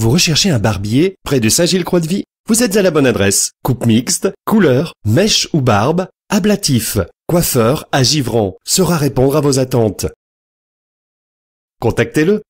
Vous recherchez un barbier près de Saint-Gilles-Croix-de-Vie Vous êtes à la bonne adresse. Coupe mixte, couleur, mèche ou barbe, ablatif, coiffeur à Givran saura répondre à vos attentes. Contactez-le